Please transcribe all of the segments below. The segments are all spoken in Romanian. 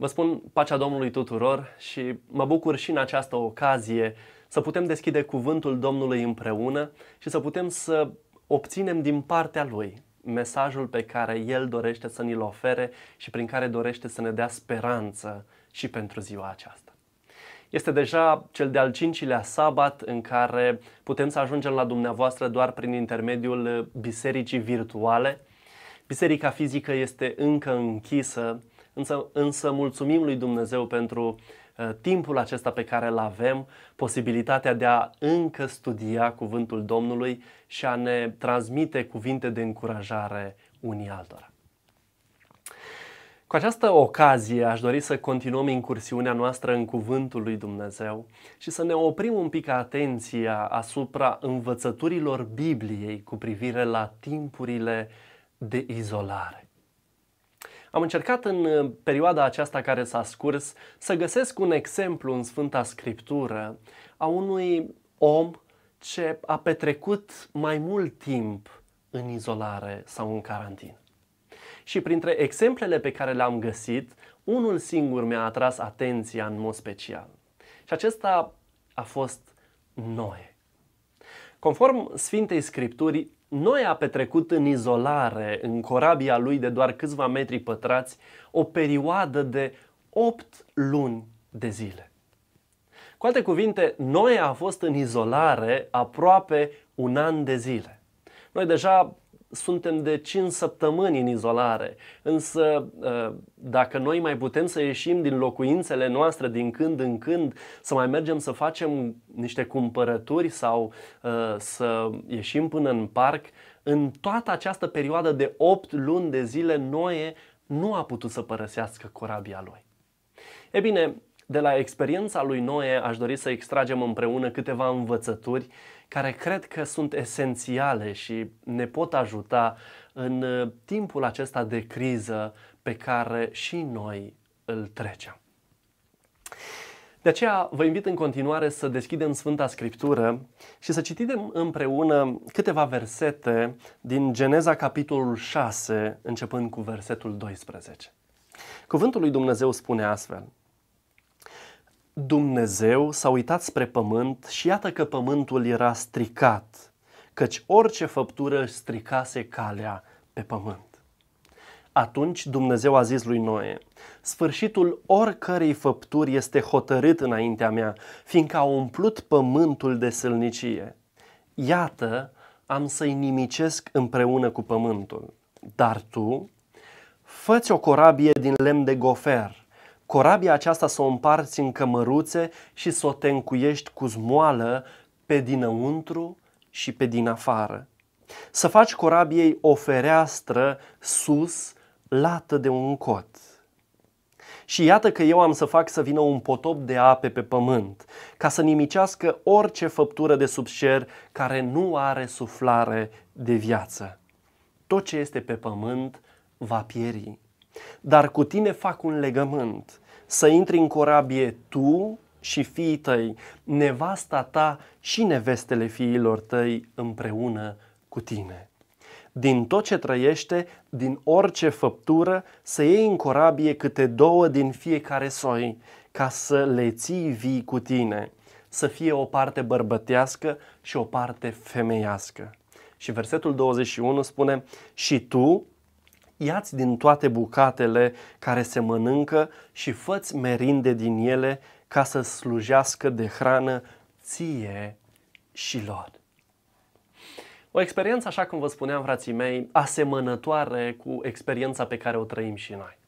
Vă spun pacea Domnului tuturor și mă bucur și în această ocazie să putem deschide cuvântul Domnului împreună și să putem să obținem din partea Lui mesajul pe care El dorește să ni-l ofere și prin care dorește să ne dea speranță și pentru ziua aceasta. Este deja cel de-al cincilea sabat în care putem să ajungem la dumneavoastră doar prin intermediul bisericii virtuale. Biserica fizică este încă închisă Însă, însă mulțumim lui Dumnezeu pentru uh, timpul acesta pe care îl avem, posibilitatea de a încă studia cuvântul Domnului și a ne transmite cuvinte de încurajare unii altora. Cu această ocazie aș dori să continuăm incursiunea noastră în cuvântul lui Dumnezeu și să ne oprim un pic atenția asupra învățăturilor Bibliei cu privire la timpurile de izolare. Am încercat în uh, perioada aceasta care s-a scurs să găsesc un exemplu în Sfânta Scriptură a unui om ce a petrecut mai mult timp în izolare sau în carantin. Și printre exemplele pe care le-am găsit, unul singur mi-a atras atenția în mod special. Și acesta a fost Noe. Conform Sfintei Scripturii, noi a petrecut în izolare, în corabia lui de doar câțiva metri pătrați, o perioadă de 8 luni de zile. Cu alte cuvinte, noi a fost în izolare aproape un an de zile. Noi deja suntem de 5 săptămâni în izolare, însă ă, dacă noi mai putem să ieșim din locuințele noastre din când în când, să mai mergem să facem niște cumpărături sau ă, să ieșim până în parc, în toată această perioadă de 8 luni de zile, Noe nu a putut să părăsească corabia lui. E bine, de la experiența lui Noe aș dori să extragem împreună câteva învățături care cred că sunt esențiale și ne pot ajuta în uh, timpul acesta de criză pe care și noi îl trecem. De aceea vă invit în continuare să deschidem Sfânta Scriptură și să citim împreună câteva versete din Geneza capitolul 6, începând cu versetul 12. Cuvântul lui Dumnezeu spune astfel: Dumnezeu s-a uitat spre pământ și iată că pământul era stricat, căci orice făptură stricase calea pe pământ. Atunci Dumnezeu a zis lui Noe, sfârșitul oricărei făpturi este hotărât înaintea mea, fiindcă a umplut pământul de sălnicie. Iată, am să-i nimicesc împreună cu pământul. Dar tu, făți o corabie din lemn de gofer corabia aceasta să o împarți în cămăruțe și să o tencuiești cu zmoală pe dinăuntru și pe din afară. Să faci corabiei o fereastră sus, lată de un cot. Și iată că eu am să fac să vină un potop de ape pe pământ, ca să nimicească orice făptură de sub cer care nu are suflare de viață. Tot ce este pe pământ va pieri dar cu tine fac un legământ, să intri în corabie tu și fiii tăi, nevasta ta și nevestele fiilor tăi împreună cu tine. Din tot ce trăiește, din orice făptură, să iei în corabie câte două din fiecare soi, ca să le ții vii cu tine, să fie o parte bărbătească și o parte femeiască. Și versetul 21 spune, și tu, iați din toate bucatele care se mănâncă și făți merinde din ele ca să slujească de hrană ție și lor. O experiență, așa cum vă spuneam, frații mei, asemănătoare cu experiența pe care o trăim și noi.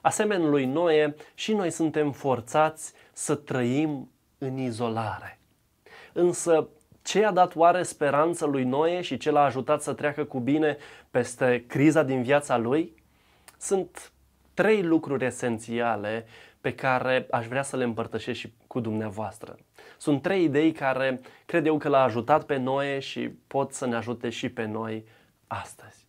Asemenea lui Noe, și noi suntem forțați să trăim în izolare. Însă ce a dat oare speranță lui Noe și ce l-a ajutat să treacă cu bine peste criza din viața lui? Sunt trei lucruri esențiale pe care aș vrea să le împărtășesc și cu dumneavoastră. Sunt trei idei care cred eu că l-a ajutat pe Noe și pot să ne ajute și pe noi astăzi.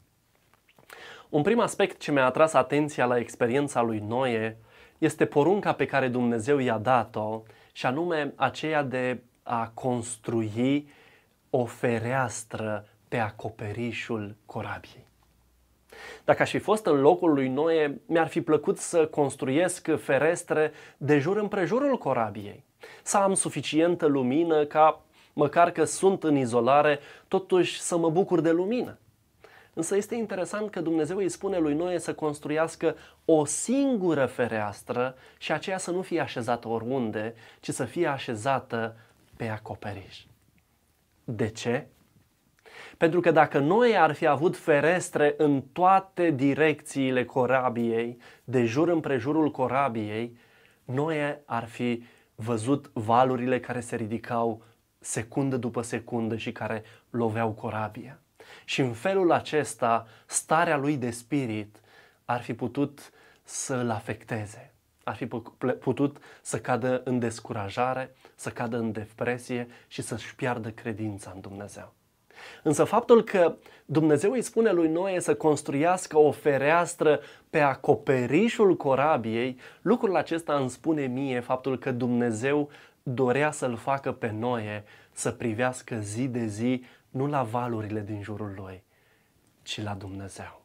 Un prim aspect ce mi-a atras atenția la experiența lui Noe este porunca pe care Dumnezeu i-a dat-o și anume aceea de a construi o fereastră pe acoperișul corabiei. Dacă aș fi fost în locul lui Noe, mi-ar fi plăcut să construiesc ferestre de jur împrejurul corabiei, să am suficientă lumină ca, măcar că sunt în izolare, totuși să mă bucur de lumină. Însă este interesant că Dumnezeu îi spune lui Noe să construiască o singură fereastră și aceea să nu fie așezată oriunde, ci să fie așezată pe acoperiș. De ce? Pentru că dacă noi ar fi avut ferestre în toate direcțiile corabiei, de jur împrejurul corabiei, noi ar fi văzut valurile care se ridicau secundă după secundă și care loveau corabia. Și în felul acesta, starea lui de spirit ar fi putut să-l afecteze, ar fi putut să cadă în descurajare, să cadă în depresie și să-și piardă credința în Dumnezeu. Însă faptul că Dumnezeu îi spune lui Noe să construiască o fereastră pe acoperișul corabiei, lucrul acesta îmi spune mie faptul că Dumnezeu dorea să-l facă pe Noe să privească zi de zi nu la valurile din jurul lui, ci la Dumnezeu.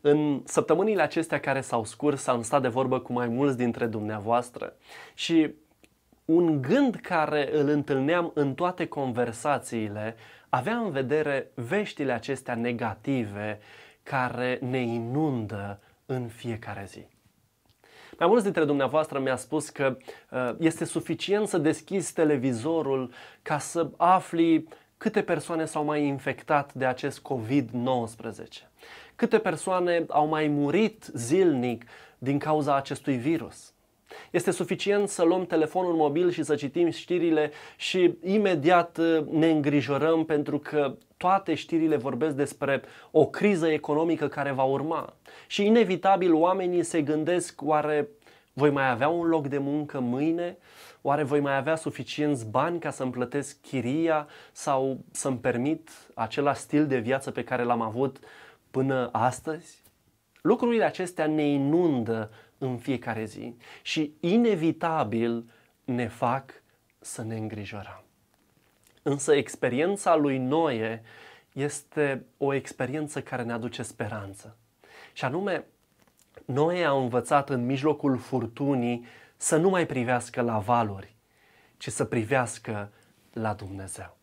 În săptămânile acestea care s-au scurs, am stat de vorbă cu mai mulți dintre dumneavoastră și un gând care îl întâlneam în toate conversațiile avea în vedere veștile acestea negative care ne inundă în fiecare zi. Mai mulți dintre dumneavoastră mi-a spus că uh, este suficient să deschizi televizorul ca să afli câte persoane s-au mai infectat de acest COVID-19, câte persoane au mai murit zilnic din cauza acestui virus. Este suficient să luăm telefonul mobil și să citim știrile și imediat uh, ne îngrijorăm pentru că toate știrile vorbesc despre o criză economică care va urma. Și inevitabil oamenii se gândesc oare voi mai avea un loc de muncă mâine? Oare voi mai avea suficienți bani ca să-mi plătesc chiria sau să-mi permit același stil de viață pe care l-am avut până astăzi? Lucrurile acestea ne inundă în fiecare zi și inevitabil ne fac să ne îngrijorăm. Însă experiența lui Noe este o experiență care ne aduce speranță. Și anume, Noe a învățat în mijlocul furtunii să nu mai privească la valuri, ci să privească la Dumnezeu.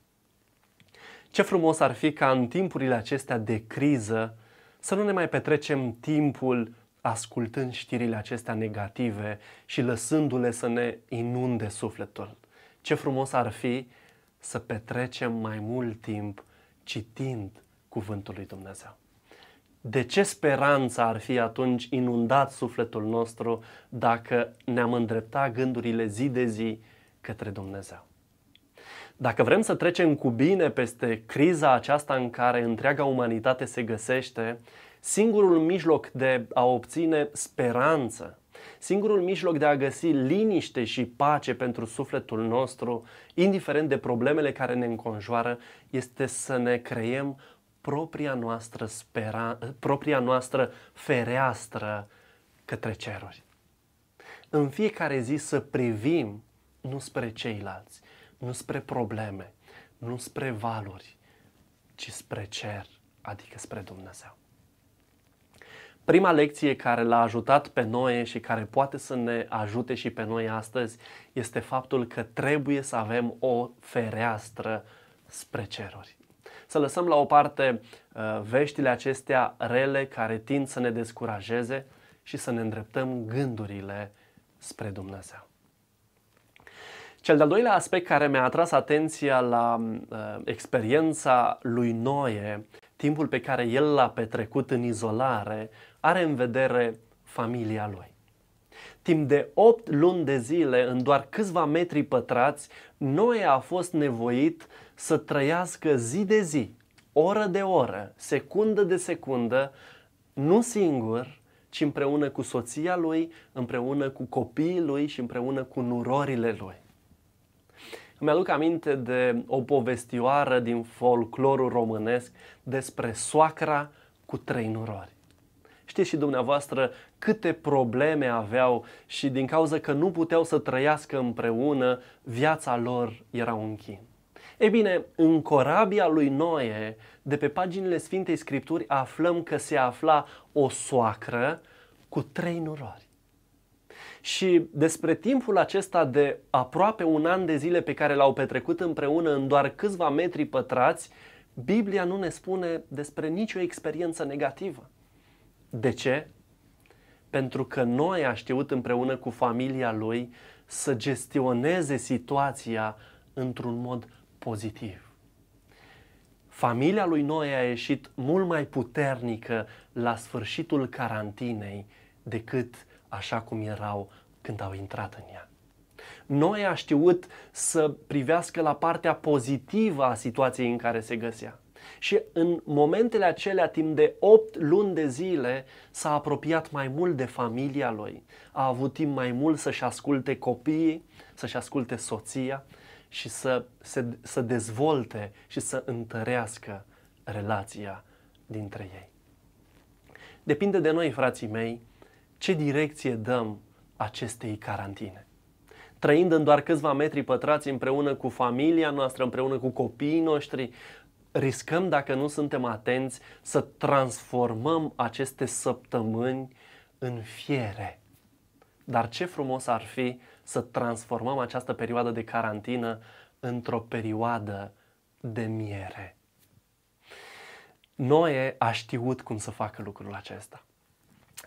Ce frumos ar fi ca în timpurile acestea de criză să nu ne mai petrecem timpul ascultând știrile acestea negative și lăsându-le să ne inunde sufletul. Ce frumos ar fi să petrecem mai mult timp citind Cuvântul lui Dumnezeu. De ce speranța ar fi atunci inundat sufletul nostru dacă ne-am îndreptat gândurile zi de zi către Dumnezeu? Dacă vrem să trecem cu bine peste criza aceasta în care întreaga umanitate se găsește, Singurul mijloc de a obține speranță, singurul mijloc de a găsi liniște și pace pentru sufletul nostru, indiferent de problemele care ne înconjoară, este să ne creiem propria noastră, spera, propria noastră fereastră către ceruri. În fiecare zi să privim nu spre ceilalți, nu spre probleme, nu spre valuri, ci spre cer, adică spre Dumnezeu. Prima lecție care l-a ajutat pe noi și care poate să ne ajute și pe noi astăzi este faptul că trebuie să avem o fereastră spre ceruri. Să lăsăm la o parte uh, veștile acestea rele care tind să ne descurajeze și să ne îndreptăm gândurile spre Dumnezeu. Cel de-al doilea aspect care mi-a atras atenția la uh, experiența lui Noe, timpul pe care el l-a petrecut în izolare, are în vedere familia lui. Timp de 8 luni de zile, în doar câțiva metri pătrați, Noe a fost nevoit să trăiască zi de zi, oră de oră, secundă de secundă, nu singur, ci împreună cu soția lui, împreună cu copiii lui și împreună cu nurorile lui. Îmi aduc aminte de o povestioară din folclorul românesc despre soacra cu trei nurori. Știți și dumneavoastră câte probleme aveau și din cauza că nu puteau să trăiască împreună, viața lor era un chin. Ei bine, în corabia lui Noe, de pe paginile Sfintei Scripturi, aflăm că se afla o soacră cu trei nurori. Și despre timpul acesta de aproape un an de zile pe care l-au petrecut împreună în doar câțiva metri pătrați, Biblia nu ne spune despre nicio experiență negativă. De ce? Pentru că noi a știut împreună cu familia lui să gestioneze situația într-un mod pozitiv. Familia lui Noe a ieșit mult mai puternică la sfârșitul carantinei decât așa cum erau când au intrat în ea. Noe a știut să privească la partea pozitivă a situației în care se găsea. Și în momentele acelea, timp de 8 luni de zile, s-a apropiat mai mult de familia lui. A avut timp mai mult să-și asculte copiii, să-și asculte soția și să, se, să dezvolte și să întărească relația dintre ei. Depinde de noi, frații mei, ce direcție dăm acestei carantine. Trăind în doar câțiva metri pătrați împreună cu familia noastră, împreună cu copiii noștri, riscăm, dacă nu suntem atenți, să transformăm aceste săptămâni în fiere. Dar ce frumos ar fi să transformăm această perioadă de carantină într-o perioadă de miere. Noe a știut cum să facă lucrul acesta.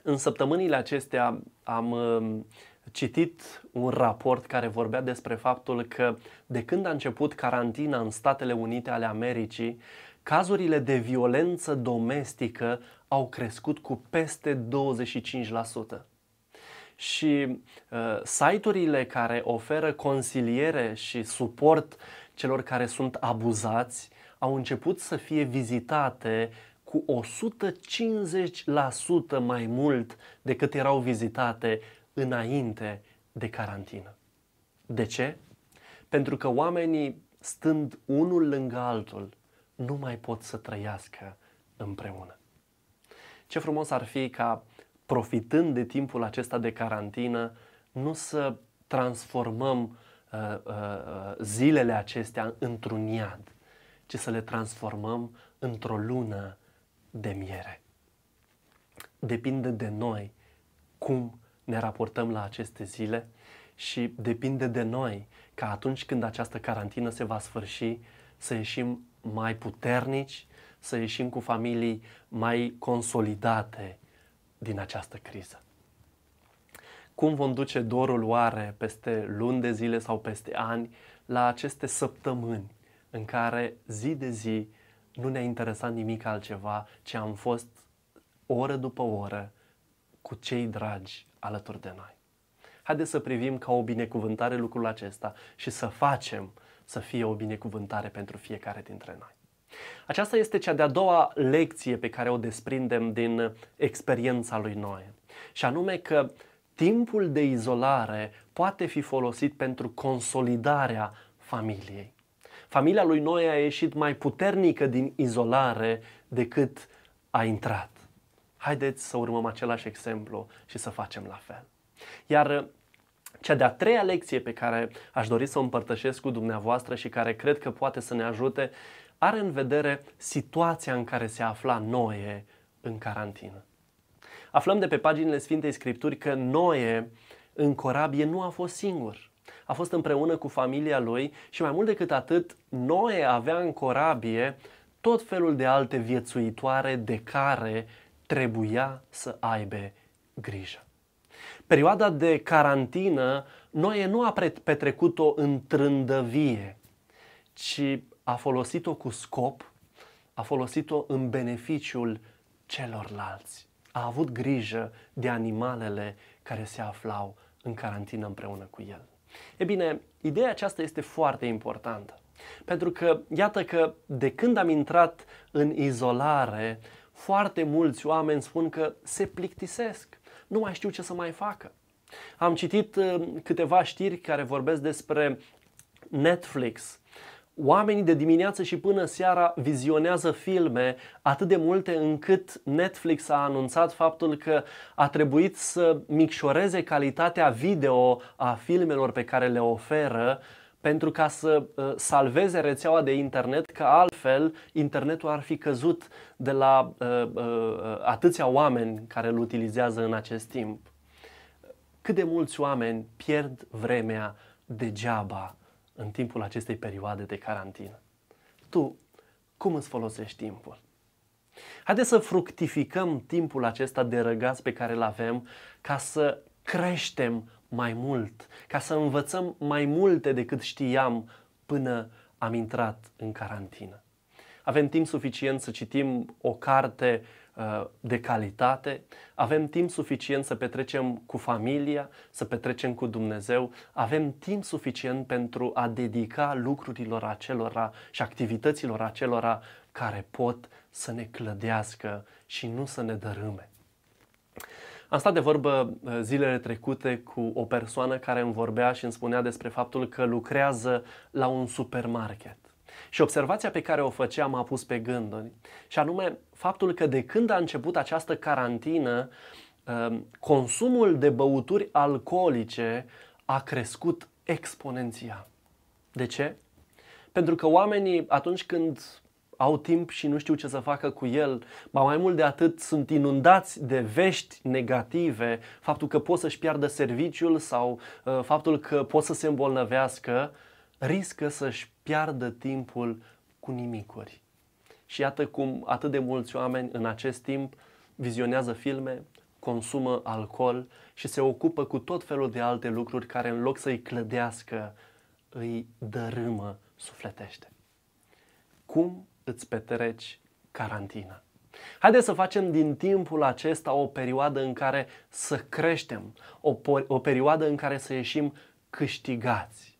În săptămânile acestea am um, citit un raport care vorbea despre faptul că de când a început carantina în Statele Unite ale Americii, cazurile de violență domestică au crescut cu peste 25%. Și uh, site-urile care oferă consiliere și suport celor care sunt abuzați au început să fie vizitate cu 150% mai mult decât erau vizitate înainte de carantină. De ce? Pentru că oamenii, stând unul lângă altul, nu mai pot să trăiască împreună. Ce frumos ar fi ca, profitând de timpul acesta de carantină, nu să transformăm uh, uh, uh zilele acestea într-un iad, ci să le transformăm într-o lună de miere. Depinde de noi cum ne raportăm la aceste zile și depinde de noi ca atunci când această carantină se va sfârși să ieșim mai puternici, să ieșim cu familii mai consolidate din această criză. Cum vom duce dorul oare peste luni de zile sau peste ani la aceste săptămâni în care zi de zi nu ne-a interesat nimic altceva, ci am fost oră după oră cu cei dragi alături de noi. Haideți să privim ca o binecuvântare lucrul acesta și să facem să fie o binecuvântare pentru fiecare dintre noi. Aceasta este cea de-a doua lecție pe care o desprindem din experiența lui Noe, și anume că timpul de izolare poate fi folosit pentru consolidarea familiei. Familia lui Noe a ieșit mai puternică din izolare decât a intrat haideți să urmăm același exemplu și să facem la fel. Iar uh, cea de-a treia lecție pe care aș dori să o împărtășesc cu dumneavoastră și care cred că poate să ne ajute are în vedere situația în care se afla Noe în carantină. Aflăm de pe paginile Sfintei Scripturi că Noe în corabie nu a fost singur. A fost împreună cu familia lui și mai mult decât atât, Noe avea în corabie tot felul de alte viețuitoare de care trebuia să aibă grijă. Perioada de carantină, Noe nu a petrecut-o în trândăvie, ci a folosit-o cu scop, a folosit-o în beneficiul celorlalți. A avut grijă de animalele care se aflau în carantină împreună cu el. E bine, ideea aceasta este foarte importantă. Pentru că, iată că de când am intrat în izolare, foarte mulți oameni spun că se plictisesc, nu mai știu ce să mai facă. Am citit uh, câteva știri care vorbesc despre Netflix. Oamenii de dimineață și până seara vizionează filme atât de multe încât Netflix a anunțat faptul că a trebuit să micșoreze calitatea video a filmelor pe care le oferă pentru ca să uh, salveze rețeaua de internet, că altfel internetul ar fi căzut de la uh, uh, atâția oameni care îl utilizează în acest timp. Cât de mulți oameni pierd vremea degeaba în timpul acestei perioade de carantină? Tu, cum îți folosești timpul? Haideți să fructificăm timpul acesta de răgați pe care îl avem ca să creștem mai mult, ca să învățăm mai multe decât știam până am intrat în carantină. Avem timp suficient să citim o carte uh, de calitate, avem timp suficient să petrecem cu familia, să petrecem cu Dumnezeu, avem timp suficient pentru a dedica lucrurilor acelora și activităților acelora care pot să ne clădească și nu să ne dărâme. Am stat de vorbă uh, zilele trecute cu o persoană care îmi vorbea și îmi spunea despre faptul că lucrează la un supermarket. Și observația pe care o făcea m a pus pe gânduri, și anume faptul că de când a început această carantină, uh, consumul de băuturi alcoolice a crescut exponențial. De ce? Pentru că oamenii, atunci când au timp și nu știu ce să facă cu el. Ba mai mult de atât, sunt inundați de vești negative, faptul că pot să-și piardă serviciul sau uh, faptul că pot să se îmbolnăvească, riscă să-și piardă timpul cu nimicuri. Și iată cum atât de mulți oameni în acest timp vizionează filme, consumă alcool și se ocupă cu tot felul de alte lucruri care în loc să-i clădească, îi dărâmă sufletește. Cum îți petreci carantina. Haideți să facem din timpul acesta o perioadă în care să creștem, o, o perioadă în care să ieșim câștigați.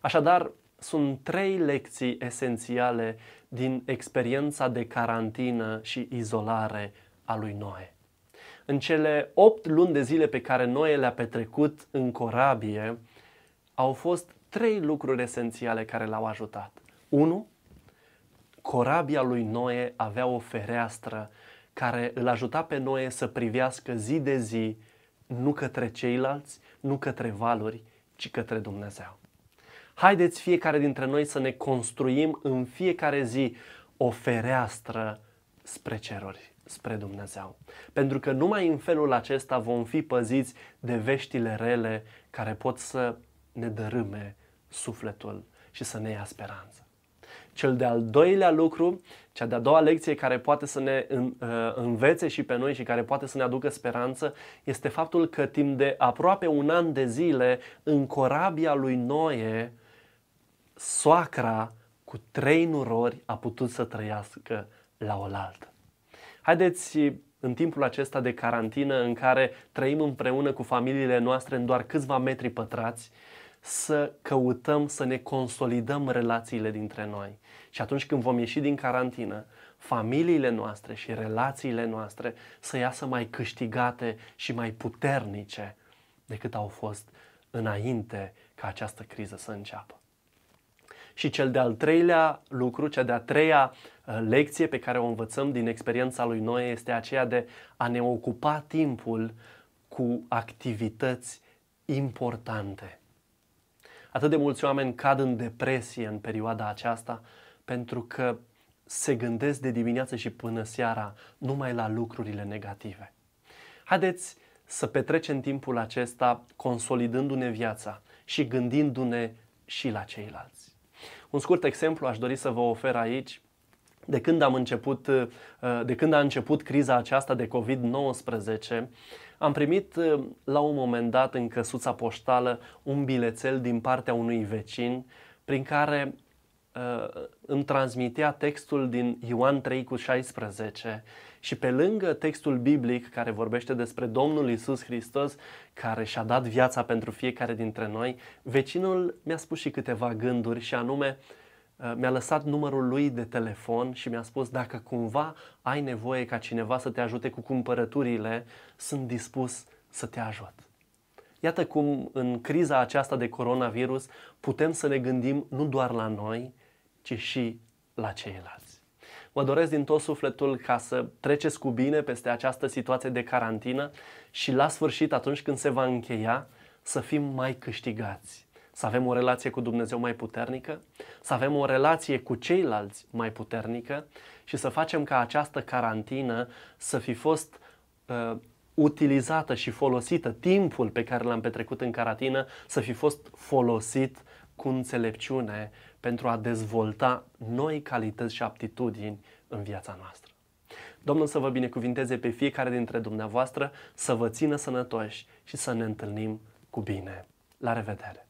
Așadar, sunt trei lecții esențiale din experiența de carantină și izolare a lui Noe. În cele opt luni de zile pe care Noe le-a petrecut în corabie, au fost trei lucruri esențiale care l-au ajutat. 1 corabia lui Noe avea o fereastră care îl ajuta pe Noe să privească zi de zi nu către ceilalți, nu către valuri, ci către Dumnezeu. Haideți fiecare dintre noi să ne construim în fiecare zi o fereastră spre ceruri, spre Dumnezeu. Pentru că numai în felul acesta vom fi păziți de veștile rele care pot să ne dărâme sufletul și să ne ia speranță. Cel de-al doilea lucru, cea de-a doua lecție care poate să ne uh, învețe și pe noi și care poate să ne aducă speranță este faptul că timp de aproape un an de zile în corabia lui Noe, soacra cu trei nurori a putut să trăiască la oaltă. Haideți în timpul acesta de carantină în care trăim împreună cu familiile noastre în doar câțiva metri pătrați, să căutăm să ne consolidăm relațiile dintre noi. Și atunci când vom ieși din carantină, familiile noastre și relațiile noastre să iasă mai câștigate și mai puternice decât au fost înainte ca această criză să înceapă. Și cel de-al treilea lucru, cea de-a treia uh, lecție pe care o învățăm din experiența lui Noe este aceea de a ne ocupa timpul cu activități importante. Atât de mulți oameni cad în depresie în perioada aceasta pentru că se gândesc de dimineață și până seara numai la lucrurile negative. Haideți să petrecem timpul acesta consolidându-ne viața și gândindu-ne și la ceilalți. Un scurt exemplu aș dori să vă ofer aici. De când, am început, uh, de când a început criza aceasta de COVID-19, am primit uh, la un moment dat în căsuța poștală un bilețel din partea unui vecin prin care uh, îmi transmitea textul din Ioan 3 cu 16 și pe lângă textul biblic care vorbește despre Domnul Isus Hristos care și-a dat viața pentru fiecare dintre noi, vecinul mi-a spus și câteva gânduri și anume uh, Uh, mi-a lăsat numărul lui de telefon și mi-a spus dacă cumva ai nevoie ca cineva să te ajute cu cumpărăturile, sunt dispus să te ajut. Iată cum în criza aceasta de coronavirus putem să ne gândim nu doar la noi, ci și la ceilalți. Vă doresc din tot sufletul ca să treceți cu bine peste această situație de carantină și la sfârșit, atunci când se va încheia, să fim mai câștigați să avem o relație cu Dumnezeu mai puternică, să avem o relație cu ceilalți mai puternică și să facem ca această carantină să fi fost uh, utilizată și folosită, timpul pe care l-am petrecut în carantină să fi fost folosit cu înțelepciune pentru a dezvolta noi calități și aptitudini în viața noastră. Domnul să vă binecuvinteze pe fiecare dintre dumneavoastră, să vă țină sănătoși și să ne întâlnim cu bine. La revedere!